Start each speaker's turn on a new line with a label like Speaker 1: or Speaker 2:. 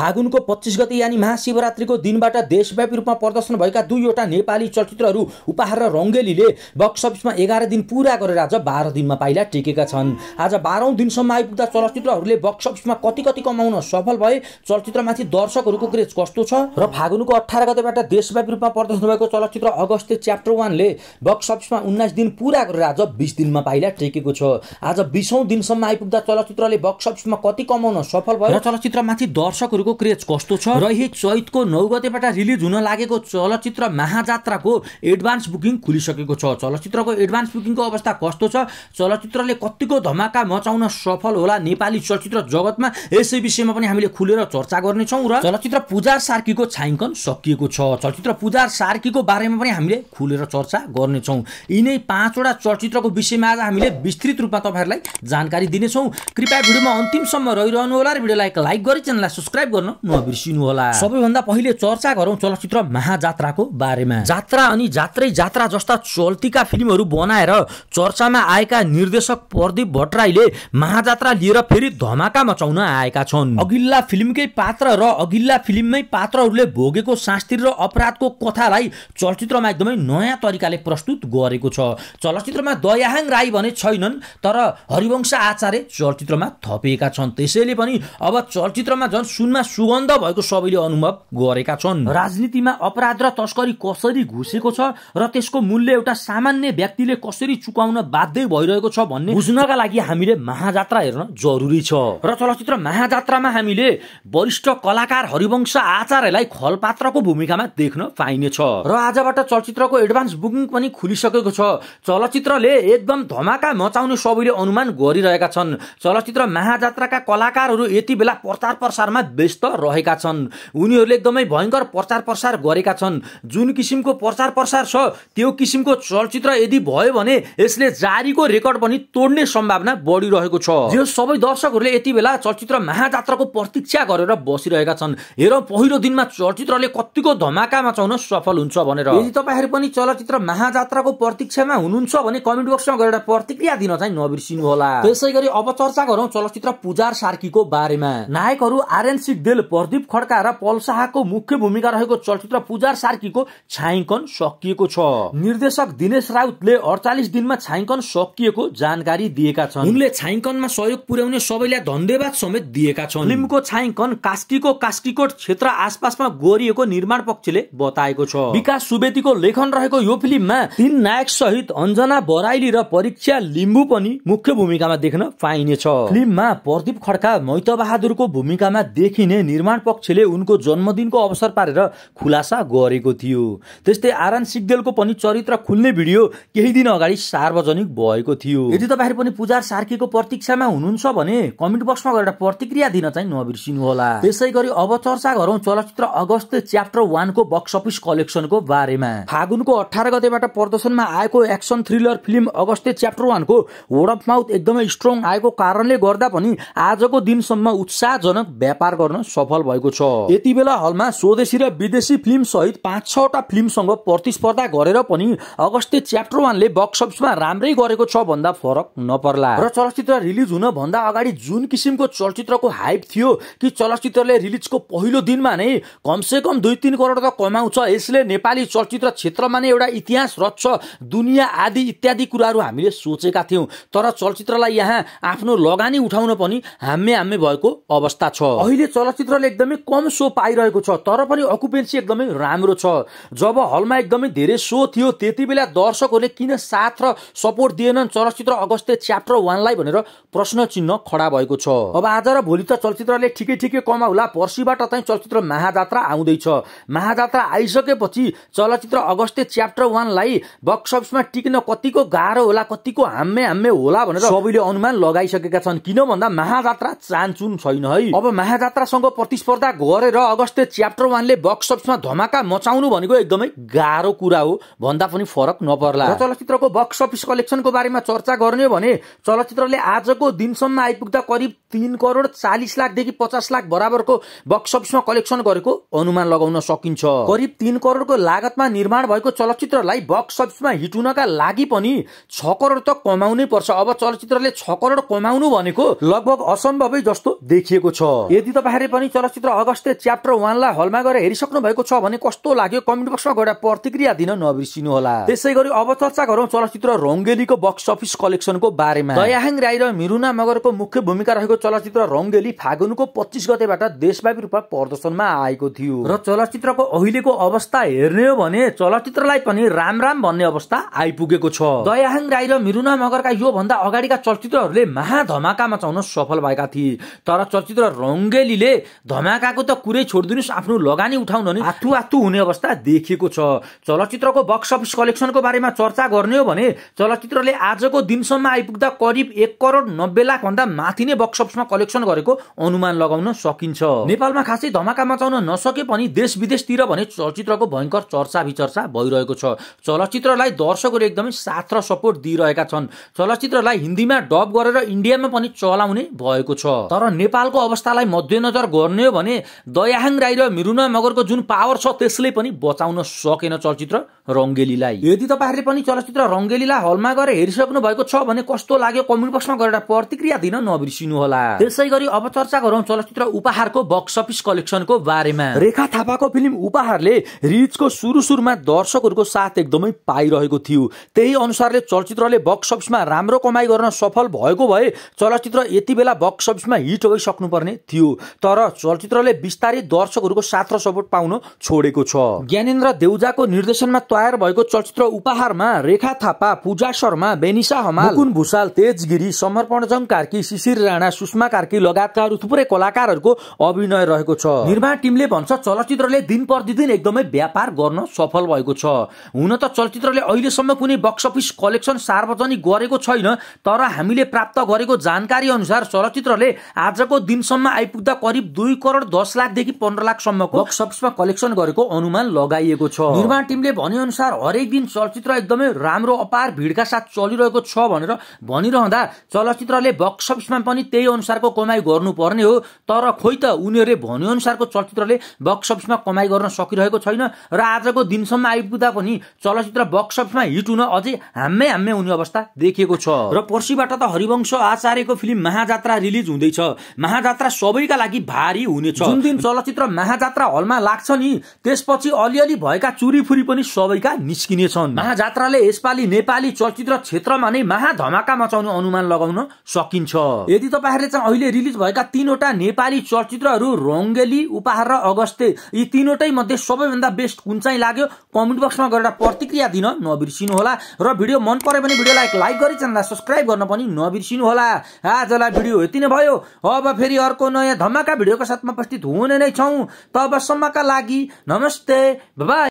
Speaker 1: फागुनको पच्चिस गते यानि महाशिवरात्रीको दिनबाट देशव्यापी रूपमा प्रदर्शन भएका दुईवटा नेपाली चलचित्रहरू उपहार र रङ्गेलीले बक्स अफिसमा एघार दिन पुरा गरेर आज बाह्र दिनमा पाइला टेकेका छन् आज बाह्रौँ दिनसम्म आइपुग्दा चलचित्रहरूले बक्स अफिसमा कति कति कमाउन सफल भए चलचित्रमाथि दर्शकहरूको क्रेज कस्तो छ र फागुनको अठार गतेबाट देशव्यापी रूपमा प्रदर्शन भएको चलचित्र अगस्ते च्याप्टर वानले बक्स अफिसमा उन्नाइस दिन पुरा गरेर आज बिस दिनमा पाइला टेकेको छ आज बिसौँ दिनसम्म आइपुग्दा चलचित्रले बक्स अफिसमा कति कमाउन सफल भयो र चलचित्रमाथि दर्शकहरूको चलचित्रको क्रेज कस्तो छ रहित चैतको नौ गतेबाट रिलिज हुन लागेको चलचित्र महाजात्राको एडभान्स बुकिङ खुलिसकेको छ चलचित्रको एडभान्स बुकिङको अवस्था कस्तो छ चलचित्रले कतिको धमाका मचाउन सफल होला नेपाली चलचित्र जगतमा यसै विषयमा पनि हामीले खुलेर चर्चा गर्नेछौँ र चलचित्र पूजा सार्कीको छायाङ्कन सकिएको छ चलचित्र पूजा सार्कीको बारेमा पनि हामीले खुलेर चर्चा गर्नेछौँ यिनै पाँचवटा चलचित्रको विषयमा आज हामीले विस्तृत रूपमा तपाईँहरूलाई जानकारी दिनेछौँ कृपया भिडियोमा अन्तिमसम्म रहिरहनु होला र भिडियोलाई लाइक गरी च्यानललाई सब्सक्राइब सब्सक्राइब गर्न नबिर्सिनु होला सबैभन्दा पहिले चर्चा गरौँ चलचित्र महाजात्राको बारेमा जात्रा अनि जात्रै जात्रा जस्ता चल्तीका फिल्महरू बनाएर चर्चामा आएका निर्देशक प्रदीप भट्टराईले महाजात्रा लिएर फेरि धमाका मचाउन आएका छन् अघिल्ला फिल्मकै पात्र र अघिल्ला फिल्ममै पात्रहरूले भोगेको शास्त्री र अपराधको कथालाई चलचित्रमा एकदमै नयाँ तरिकाले प्रस्तुत गरेको छ चलचित्रमा दयाहाङ राई भने छैनन् तर हरिवंश आचार्य चलचित्रमा थपिएका छन् त्यसैले पनि अब चलचित्रमा झन् सुनमा सुगन्ध भएको सबैले अनुभव गरेका छन् राजनीतिमा अपराध र तस्करी कसरी घुसेको छ र त्यसको मूल्य एउटा सामान्य व्यक्तिले कसरी चुकाउन बाध्य भइरहेको छ भन्ने बुझ्नका लागि हामीले महाजात्रा हेर्न जरुरी छ र चलचित्र महाजात्रामा हामीले वरिष्ठ कलाकार हरिवंश आचार्यलाई खलपात्रको भूमिकामा देख्न पाइनेछ र आजबाट चलचित्रको एडभान्स बुकिङ पनि खुलिसकेको छ चलचित्रले एकदम धमाका मचाउने सबैले अनुमान गरिरहेका छन् चलचित्र महाजात्राका कलाकारहरू यति बेला प्रचार प्रसारमा प्रदेश रहेका छन् उनीहरूले एकदमै भयङ्कर प्रचार प्रसार गरेका छन् जुन किसिमको प्रचार प्रसार छ त्यो किसिमको चलचित्र यदि भयो भने यसले जारीको रेकर्ड पनि तोड्ने सम्भावना बढिरहेको छ यो सबै दर्शकहरूले यति बेला चलचित्र महाजात्राको प्रतीक्षा गरेर बसिरहेका छन् हेरौँ पहिलो दिनमा चलचित्रले कतिको धमाका मचाउन सफल हुन्छ भनेर यदि तपाईँहरू पनि चलचित्र महाजात्राको प्रतीक्षामा हुनुहुन्छ भने कमेन्ट बक्समा गरेर प्रतिक्रिया दिन चाहिँ नबिर्सिनु होला त्यसै गरी अब चर्चा गरौँ चलचित्र पुजार सार्कीको बारेमा नायकहरू आरएनसी देल प्रदीप खड्का र पल शाहको मुख्य भूमिका रहेको चलचित्र पुजार सार्कीको छायाङ्कन सकिएको छ निर्देशक दिनेश राउतले अडचालिस दिनमा छायाङ्कन सकिएको जानकारी दिएका छन् उनले छायाङ्कनमा सहयोग पुर्याउने सबैलाई धन्यवाद समेत दिएका छन् फिल्मको छायाङ्कन कास्कीको कास्कीकोट क्षेत्र आसपासमा गरिएको निर्माण पक्षले बताएको छ विकास सुवेदीको लेखन रहेको यो फिल्ममा तीन नायक सहित अञ्जना बराइली र परीक्षा लिम्बु पनि मुख्य भूमिकामा देख्न पाइनेछ फिल्ममा प्रदीप खड्का मैत बहादुरको भूमिकामा देखिने दिने निर्माण पक्षले उनको जन्मदिनको अवसर पारेर खुलासा गरेको थियो त्यस्तै आरान सिग्देलको पनि चरित्र खुल्ने भिडियो केही दिन अगाडि सार्वजनिक भएको थियो यदि तपाईँहरू पनि पुजार सार्कीको प्रतीक्षामा हुनुहुन्छ भने कमेन्ट बक्समा गएर प्रतिक्रिया दिन चाहिँ नबिर्सिनुहोला त्यसै गरी अब चर्चा गरौँ चलचित्र अगस्त च्याप्टर वानको बक्स अफिस कलेक्सनको बारेमा फागुनको अठार गतेबाट प्रदर्शनमा आएको action thriller film Agastya chapter वानको वर्ड अफ माउथ एकदमै स्ट्रङ आएको कारणले गर्दा पनि आजको दिनसम्म उत्साहजनक व्यापार गर्न सफल भएको छ यति बेला हलमा स्वदेशी र विदेशी फिल्म सहित पाँच छवटा फिल्मसँग प्रतिस्पर्धा गरेर पनि अगस्ते वानले बक्स अफिसमा राम्रै गरेको छ भन्दा फरक नपर्ला र चलचित्र रिलिज हुन भन्दा अगाडि जुन किसिमको चलचित्रको हाइप थियो कि चलचित्रले रिलिजको पहिलो दिनमा नै कमसे कम दुई तिन करोड त कमाउँछ यसले नेपाली चलचित्र क्षेत्रमा नै एउटा इतिहास रच्छ दुनियाँ आदि इत्यादि कुराहरू हामीले सोचेका थियौँ तर चलचित्रलाई यहाँ आफ्नो लगानी उठाउन पनि हाम्मे हाम्मे भएको अवस्था छ अहिले चल चलचित्रले एकदमै कम सो पाइरहेको छ तर पनि अकुपेन्सी एकदमै राम्रो छ जब हलमा एकदमै धेरै सो थियो त्यति बेला दर्शकहरूले किन साथ र सपोर्ट दिएनन् चलचित्र अगस्ते च्याप्टर वानलाई भनेर प्रश्न चिन्ह खडा भएको छ अब आज र भोलि त चलचित्रले ठिकै ठिकै कमाउला पर्सिबाट चाहिँ चलचित्र महाजात्रा आउँदैछ महाजात्रा आइसकेपछि चलचित्र अगस्ते च्याप्टर वानलाई बक्स अफिसमा टिक्न कतिको गाह्रो होला कतिको हाम्मे हाम्मे होला भनेर सबैले अनुमान लगाइसकेका छन् किन भन्दा महाजात्रा चान्चुन छैन है अब महाजात्रासँग सँग प्रतिस्पर्धा गरेर अगस्त्य च्याप्टर वानले बक्स अफिसमा धमाका मचाउनु भनेको एकदमै गाह्रो कुरा हो भन्दा पनि फरक नपर्ला चलचित्रको बक्स अफिस कलेक्सनको बारेमा चर्चा गर्ने हो भने चलचित्रले आजको दिनसम्म आइपुग्दा करिब तिन करोड चालिस लाखदेखि पचास लाख बराबरको बक्स अफिसमा कलेक्सन गरेको अनुमान लगाउन सकिन्छ करिब तिन करोडको लागतमा निर्माण भएको चलचित्रलाई बक्स अफिसमा हिट हुनका लागि पनि छ करोड त कमाउनै पर्छ अब चलचित्रले छ करोड कमाउनु भनेको लगभग असम्भवै जस्तो देखिएको छ यदि तपाईँहरूले पनि चलचित्र अगस्ते च्याप्टर वानलाई हलमा गएर हेरिसक्नु भएको छ भने कस्तो लाग्यो कमेन्ट बक्समा गएर प्रतिक्रिया दिन होला त्यसै गरी अब चर्चा गरौँ चलचित्र रङ्गेलीको बक्स अफिस कलेक्सनको बारेमा दयाहाङ राई र मिरुना मगरको मुख्य भूमिका रहेको चलचित्र रङ्गेली फागुनको पच्चिस गतेबाट देशव्यापी रूपमा प्रदर्शनमा आएको थियो र चलचित्रको अहिलेको अवस्था हेर्ने हो भने चलचित्रलाई पनि राम राम भन्ने अवस्था आइपुगेको छ दयाहाङ राई र मिरुना मगरका यो भन्दा अगाडिका चलचित्रहरूले महाधमाका मचाउन सफल भएका थिए तर चलचित्र रङ्गेलीले मान्छेले धमाकाको त कुरै छोडिदिनुहोस् आफ्नो लगानी उठाउनु भने आत्तु आत्तु हुने अवस्था देखिएको छ चलचित्रको बक्स अफिस कलेक्सनको बारेमा चर्चा गर्ने हो भने चलचित्रले आजको दिनसम्म आइपुग्दा करिब एक करोड नब्बे भन्दा माथि नै बक्स अफिसमा कलेक्सन गरेको अनुमान लगाउन सकिन्छ नेपालमा खासै धमाका मचाउन नसके पनि देश विदेशतिर भने चलचित्रको भयङ्कर चर्चा विचर्चा भइरहेको छ चलचित्रलाई दर्शकहरू एकदमै साथ र सपोर्ट दिइरहेका छन् चलचित्रलाई हिन्दीमा डब गरेर इन्डियामा पनि चलाउने भएको छ तर नेपालको अवस्थालाई मध्यनजर कन्सिडर गर्ने हो भने दयाहाङ राई र मिरुना मगरको जुन पावर छ त्यसले पनि बचाउन सकेन चलचित्र रङ्गेलीलाई यदि तपाईँहरूले पनि चलचित्र रङ्गेलीलाई हलमा गएर हेरिसक्नु भएको छ भने कस्तो लाग्यो कमेन्ट बक्समा गरेर प्रतिक्रिया दिन नबिर्सिनु होला त्यसै गरी अब चर्चा गरौँ चलचित्र उपहारको बक्स अफिस कलेक्सनको बारेमा रेखा थापाको फिल्म उपहारले रिचको सुरु सुरुमा दर्शकहरूको साथ एकदमै पाइरहेको थियो त्यही अनुसारले चलचित्रले बक्स अफिसमा राम्रो कमाई गर्न सफल भएको भए चलचित्र यति बेला बक्स अफिसमा हिट भइसक्नुपर्ने थियो तर तर चलचित्रले बिस्तारै दर्शकहरूको साथ र सपोर्ट पाउन छोडेको छ ज्ञानेन्द्र देउजाको निर्देशनमा तयार भएको चलचित्र उपहारमा रेखा थापा पूजा शर्मा बेनिसा हमाल मुकुन भूषाल तेज गिरी समर्पणजङ कार्की शिशिर राणा सुषमा कार्की लगायतका अरू थुप्रै कलाकारहरूको अभिनय रहेको छ निर्माण टिमले भन्छ चलचित्रले दिन प्रतिदिन एकदमै व्यापार गर्न सफल भएको छ हुन त चलचित्रले अहिलेसम्म कुनै बक्स अफिस कलेक्सन सार्वजनिक गरेको छैन तर हामीले प्राप्त गरेको जानकारी अनुसार चलचित्रले आजको दिनसम्म आइपुग्दा करिब करिब दुई करोड दस लाखदेखि पन्ध्र लाखसम्मको बक्स अफिसमा कलेक्सन गरेको अनुमान लगाइएको छ निर्माण टिमले भने अनुसार हरेक दिन चलचित्र एकदमै राम्रो अपार भिडका साथ चलिरहेको छ भनेर भनिरहँदा चलचित्रले बक्स अफिसमा पनि त्यही अनुसारको कमाई गर्नुपर्ने हो तर खोइ त उनीहरूले अनुसारको चलचित्रले बक्स अफिसमा कमाई गर्न सकिरहेको छैन र आजको दिनसम्म आइपुग्दा पनि चलचित्र बक्स अफिसमा हिट हुन अझै हाम्मे हाम्मे हुने अवस्था देखिएको छ र पर्सिबाट त हरिवंश आचार्यको फिल्म महाजात्रा रिलिज हुँदैछ महाजात्रा सबैका लागि भारी हुनेछ जुन दिन चलचित्र महाजात्रा हलमा लाग्छ नि त्यसपछि अलिअलि भएका चुरीफुरी पनि सबैका निस्किनेछन् महाजात्राले यसपालि नेपाली चलचित्र क्षेत्रमा नै महाधमाका मचाउने अनुमान लगाउन सकिन्छ यदि तपाईँहरूले चाहिँ अहिले रिलिज भएका तिनवटा नेपाली चलचित्रहरू रङ्गेली उपहार र अगस्ते यी तिनवटै मध्ये सबैभन्दा बेस्ट कुन चाहिँ लाग्यो कमेन्ट बक्समा गरेर प्रतिक्रिया दिन नबिर्सिनु होला र भिडियो मन पर्यो भने भिडियोलाई लाइक गरी च्यानललाई सब्सक्राइब गर्न पनि नबिर्सिनु होला आजलाई भिडियो यति नै भयो अब फेरि अर्को नयाँ धमाका भिडियोको साथमा उपस्थित हुने नै छौँ तबसम्मका लागि नमस्ते बाबा